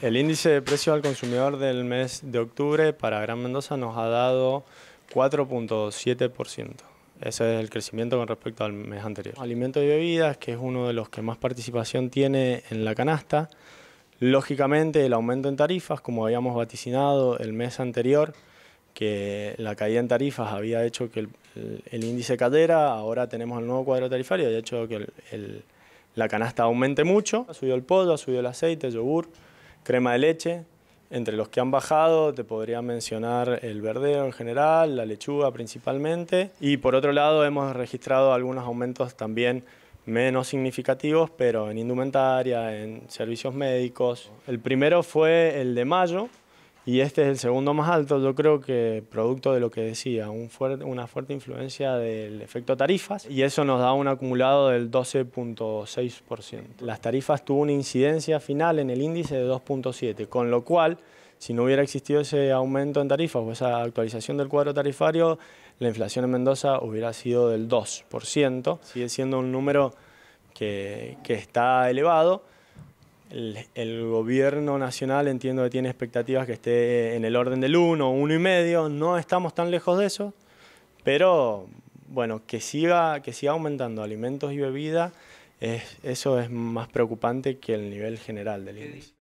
El índice de precio al consumidor del mes de octubre para Gran Mendoza nos ha dado 4.7%. Ese es el crecimiento con respecto al mes anterior. Alimentos y bebidas, que es uno de los que más participación tiene en la canasta. Lógicamente, el aumento en tarifas, como habíamos vaticinado el mes anterior, que la caída en tarifas había hecho que el, índice cayera, ahora tenemos el nuevo cuadro tarifario y ha hecho que la canasta aumente mucho. Ha subido el pollo, ha subido el aceite, el yogur crema de leche. Entre los que han bajado te podría mencionar el verdeo en general, la lechuga principalmente. Y por otro lado hemos registrado algunos aumentos también menos significativos, pero en indumentaria, en servicios médicos. El primero fue el de mayo, y este es el segundo más alto, yo creo que producto de lo que decía, una fuerte influencia del efecto tarifas y eso nos da un acumulado del 12.6%. Las tarifas tuvo una incidencia final en el índice de 2.7, con lo cual, si no hubiera existido ese aumento en tarifas o esa actualización del cuadro tarifario, la inflación en Mendoza hubiera sido del 2%. Sigue siendo un número que está elevado el, gobierno nacional entiendo que tiene expectativas que esté en el orden del 1, uno y medio, no estamos tan lejos de eso, pero bueno, que siga, que siga aumentando alimentos y bebidas, eso es más preocupante que el nivel general del índice.